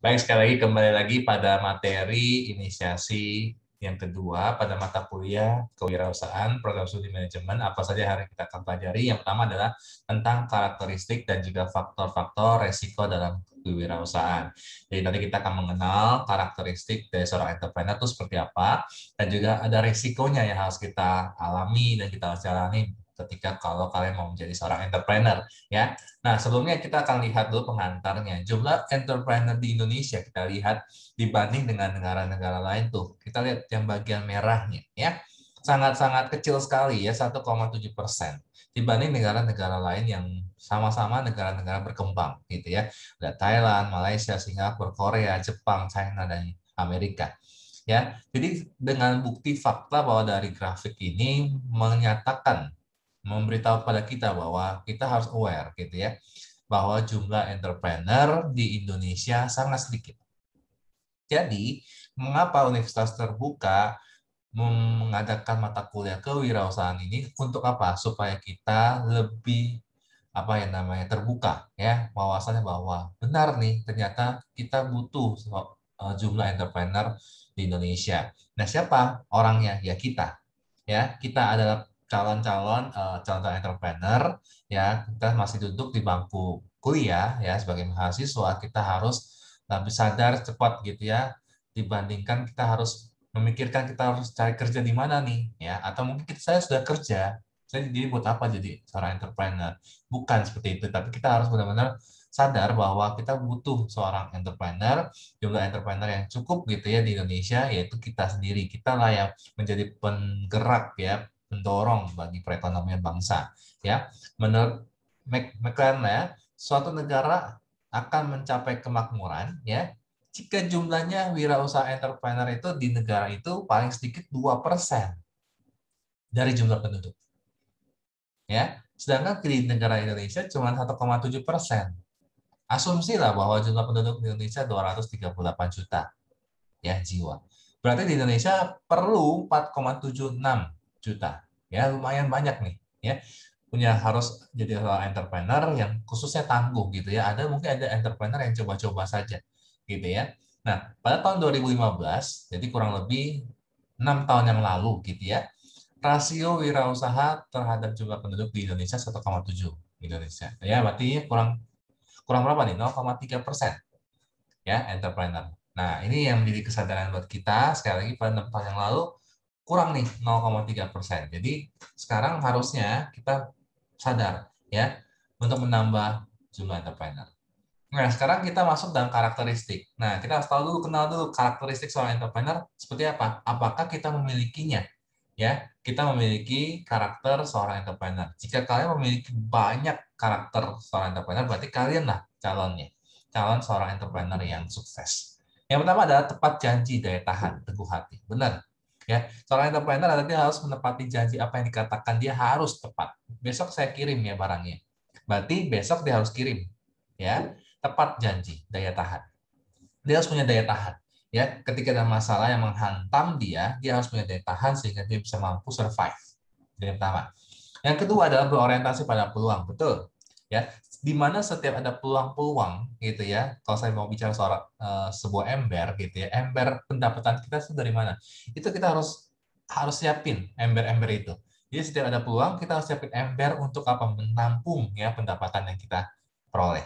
Baik, sekali lagi kembali lagi pada materi inisiasi yang kedua pada mata kuliah kewirausahaan program studi manajemen apa saja yang kita akan pelajari yang pertama adalah tentang karakteristik dan juga faktor-faktor resiko dalam kewirausahaan. Jadi nanti kita akan mengenal karakteristik dari seorang entrepreneur itu seperti apa dan juga ada resikonya yang harus kita alami dan kita jalani ketika kalau kalian mau menjadi seorang entrepreneur ya. Nah, sebelumnya kita akan lihat dulu pengantarnya. Jumlah entrepreneur di Indonesia kita lihat dibanding dengan negara-negara lain tuh. Kita lihat yang bagian merahnya ya. Sangat-sangat kecil sekali ya 1,7 persen dibanding negara-negara lain yang sama-sama negara-negara berkembang gitu ya. Ada Thailand, Malaysia, Singapura, Korea, Jepang, China dan Amerika. Ya, jadi dengan bukti fakta bahwa dari grafik ini menyatakan memberitahu kepada kita bahwa kita harus aware gitu ya bahwa jumlah entrepreneur di Indonesia sangat sedikit. Jadi, mengapa universitas terbuka mengadakan mata kuliah kewirausahaan ini untuk apa? Supaya kita lebih apa yang namanya terbuka ya wawasannya bahwa benar nih ternyata kita butuh e, jumlah entrepreneur di Indonesia. Nah, siapa orangnya? Ya kita. Ya, kita adalah calon-calon uh, eh, calon-calon entrepreneur ya kita masih duduk di bangku kuliah ya sebagai mahasiswa kita harus lebih sadar cepat gitu ya dibandingkan kita harus memikirkan kita harus cari kerja di mana nih ya atau mungkin kita, saya sudah kerja saya jadi buat apa jadi seorang entrepreneur bukan seperti itu tapi kita harus benar-benar sadar bahwa kita butuh seorang entrepreneur juga entrepreneur yang cukup gitu ya di Indonesia yaitu kita sendiri kita lah yang menjadi penggerak ya pendorong bagi perekonomian bangsa. Ya, menurut McLaren ya, suatu negara akan mencapai kemakmuran ya jika jumlahnya wirausaha entrepreneur itu di negara itu paling sedikit dua persen dari jumlah penduduk. Ya, sedangkan di negara Indonesia cuma 1,7 persen. Asumsi lah bahwa jumlah penduduk di Indonesia 238 juta ya jiwa. Berarti di Indonesia perlu 4,76 juta. Ya, lumayan banyak nih, ya. Punya harus jadi entrepreneur yang khususnya tangguh gitu ya. Ada mungkin ada entrepreneur yang coba-coba saja gitu ya. Nah, pada tahun 2015, jadi kurang lebih enam tahun yang lalu gitu ya, rasio wirausaha terhadap jumlah penduduk di Indonesia 1,7 Indonesia. Ya, berarti kurang kurang berapa nih? 0,3 persen ya entrepreneur. Nah, ini yang menjadi kesadaran buat kita sekali lagi pada enam tahun yang lalu kurang nih 0,3 persen. Jadi sekarang harusnya kita sadar ya untuk menambah jumlah entrepreneur. Nah, sekarang kita masuk dalam karakteristik. Nah, kita harus tahu dulu, kenal dulu karakteristik seorang entrepreneur seperti apa. Apakah kita memilikinya? Ya, kita memiliki karakter seorang entrepreneur. Jika kalian memiliki banyak karakter seorang entrepreneur, berarti kalianlah calonnya. Calon seorang entrepreneur yang sukses. Yang pertama adalah tepat janji, daya tahan, teguh hati. Benar ya seorang entrepreneur nanti harus menepati janji apa yang dikatakan dia harus tepat besok saya kirim ya barangnya berarti besok dia harus kirim ya tepat janji daya tahan dia harus punya daya tahan ya ketika ada masalah yang menghantam dia dia harus punya daya tahan sehingga dia bisa mampu survive yang pertama yang kedua adalah berorientasi pada peluang betul ya di mana setiap ada peluang-peluang gitu ya kalau saya mau bicara soal uh, sebuah ember gitu ya ember pendapatan kita itu dari mana itu kita harus harus siapin ember-ember itu jadi setiap ada peluang kita harus siapin ember untuk apa menampung ya pendapatan yang kita peroleh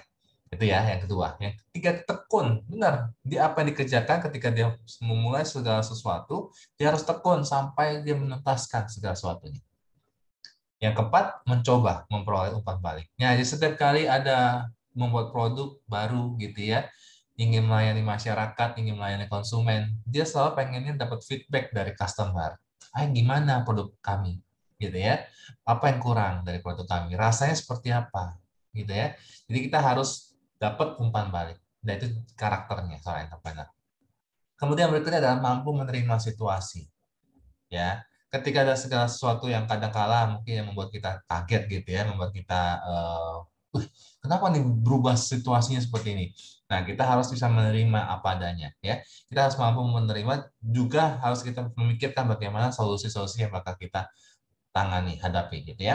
itu ya yang kedua yang ketiga tekun benar dia apa yang dikerjakan ketika dia memulai segala sesuatu dia harus tekun sampai dia menuntaskan segala sesuatunya yang keempat, mencoba memperoleh umpan balik. Nah, jadi setiap kali ada membuat produk baru gitu ya, ingin melayani masyarakat, ingin melayani konsumen, dia selalu pengennya dapat feedback dari customer. Ah, gimana produk kami? Gitu ya. Apa yang kurang dari produk kami? Rasanya seperti apa? Gitu ya. Jadi kita harus dapat umpan balik. Dan nah, itu karakternya seorang entrepreneur. Kemudian berikutnya adalah mampu menerima situasi. Ya, ketika ada segala sesuatu yang kadang-kala mungkin yang membuat kita kaget gitu ya, membuat kita uh, kenapa nih berubah situasinya seperti ini. Nah, kita harus bisa menerima apa adanya ya. Kita harus mampu menerima juga harus kita memikirkan bagaimana solusi-solusi yang bakal kita tangani, hadapi gitu ya.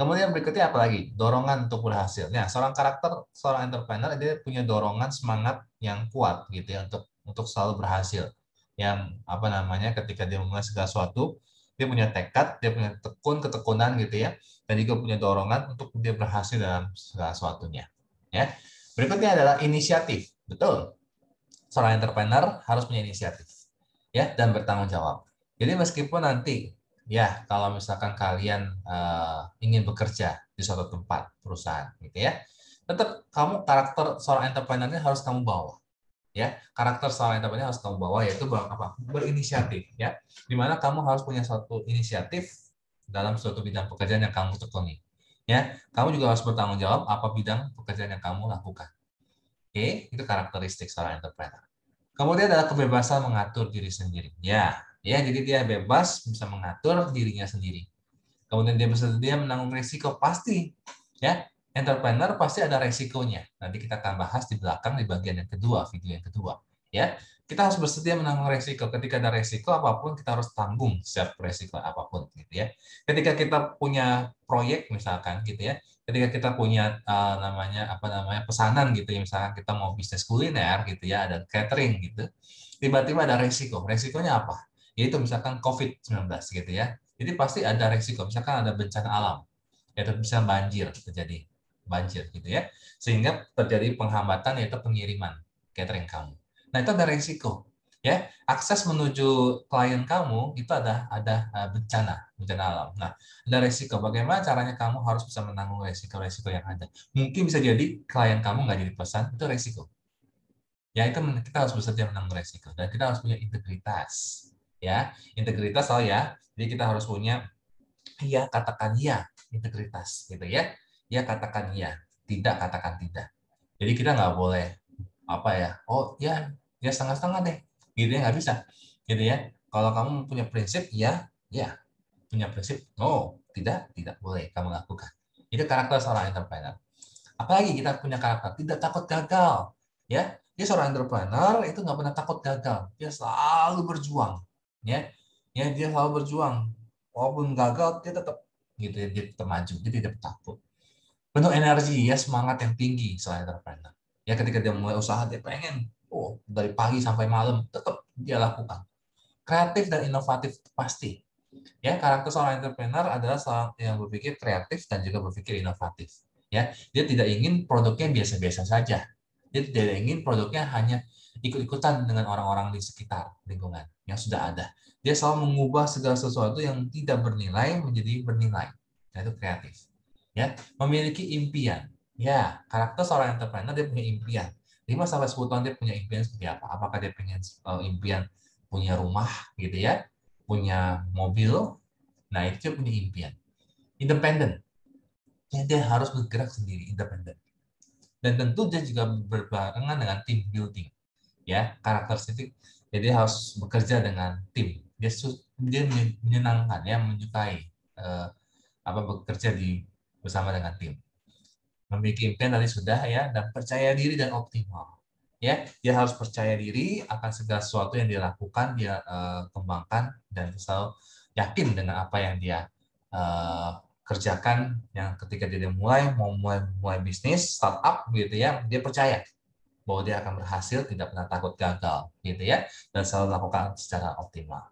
Kemudian berikutnya apa lagi? Dorongan untuk berhasil. Nah, seorang karakter, seorang entrepreneur dia punya dorongan semangat yang kuat gitu ya untuk untuk selalu berhasil. Yang apa namanya ketika dia memulai segala sesuatu, dia punya tekad, dia punya tekun, ketekunan gitu ya, dan juga punya dorongan untuk dia berhasil dalam segala sesuatunya. Ya. Berikutnya adalah inisiatif. Betul. Seorang entrepreneur harus punya inisiatif ya dan bertanggung jawab. Jadi meskipun nanti ya kalau misalkan kalian uh, ingin bekerja di suatu tempat perusahaan gitu ya, tetap kamu karakter seorang entrepreneur harus kamu bawa ya karakter salah entrepreneur harus kamu bawa yaitu apa berinisiatif ya dimana kamu harus punya satu inisiatif dalam suatu bidang pekerjaan yang kamu tekuni ya kamu juga harus bertanggung jawab apa bidang pekerjaan yang kamu lakukan oke itu karakteristik seorang entrepreneur kemudian adalah kebebasan mengatur diri sendiri ya ya jadi dia bebas bisa mengatur dirinya sendiri kemudian dia bisa bersedia menanggung risiko pasti ya entrepreneur pasti ada resikonya. Nanti kita akan bahas di belakang di bagian yang kedua, video yang kedua. Ya, kita harus bersedia menanggung resiko. Ketika ada resiko apapun kita harus tanggung siap resiko apapun gitu ya. Ketika kita punya proyek misalkan gitu ya, ketika kita punya uh, namanya apa namanya pesanan gitu ya, misalkan kita mau bisnis kuliner gitu ya, ada catering gitu. Tiba-tiba ada resiko. Resikonya apa? Yaitu misalkan COVID-19 gitu ya. Jadi pasti ada resiko. Misalkan ada bencana alam, yaitu bisa banjir terjadi banjir gitu ya. Sehingga terjadi penghambatan yaitu pengiriman catering kamu. Nah, itu ada resiko ya. Akses menuju klien kamu itu ada ada e, bencana, bencana alam. Nah, ada resiko. Bagaimana caranya kamu harus bisa menanggung resiko-resiko yang ada? Mungkin bisa jadi klien kamu nggak jadi pesan, itu resiko. Ya, itu kita harus bersedia menanggung resiko dan kita harus punya integritas. Ya, integritas soal oh ya. Jadi kita harus punya ya katakan ya integritas gitu ya ya katakan iya, tidak katakan tidak. Jadi kita nggak boleh apa ya, oh ya, ya setengah-setengah deh, gitu ya nggak bisa, gitu ya. Kalau kamu punya prinsip ya, ya, punya prinsip no, tidak, tidak boleh kamu lakukan. Itu karakter seorang entrepreneur. Apalagi kita punya karakter tidak takut gagal, ya. Dia seorang entrepreneur itu nggak pernah takut gagal, dia selalu berjuang, ya, ya dia selalu berjuang. Walaupun gagal dia tetap gitu ya, dia tetap maju, dia tidak takut bentuk energi ya semangat yang tinggi selain entrepreneur ya ketika dia mulai usaha dia pengen oh dari pagi sampai malam tetap dia lakukan kreatif dan inovatif pasti ya karakter seorang entrepreneur adalah seorang yang berpikir kreatif dan juga berpikir inovatif ya dia tidak ingin produknya biasa-biasa saja dia tidak ingin produknya hanya ikut-ikutan dengan orang-orang di sekitar lingkungan yang sudah ada dia selalu mengubah segala sesuatu yang tidak bernilai menjadi bernilai yaitu nah, kreatif ya memiliki impian ya karakter seorang entrepreneur dia punya impian 5 sampai sepuluh tahun dia punya impian seperti apa apakah dia pengen uh, impian punya rumah gitu ya punya mobil nah itu dia punya impian independen ya, dia harus bergerak sendiri independen dan tentu dia juga berbarengan dengan team building ya karakteristik jadi harus bekerja dengan tim dia dia menyenangkan ya menyukai uh, apa bekerja di bersama dengan tim. Memiliki impian tadi sudah ya dan percaya diri dan optimal. Ya, dia harus percaya diri akan segala sesuatu yang dilakukan, dia uh, kembangkan dan selalu yakin dengan apa yang dia uh, kerjakan yang ketika dia mulai mau mulai mulai bisnis startup gitu ya dia percaya bahwa dia akan berhasil tidak pernah takut gagal gitu ya dan selalu lakukan secara optimal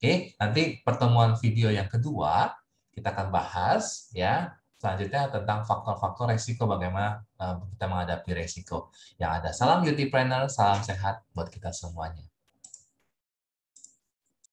oke nanti pertemuan video yang kedua kita akan bahas ya selanjutnya tentang faktor-faktor resiko bagaimana eh, kita menghadapi resiko. Yang ada salam beauty planner, salam sehat buat kita semuanya.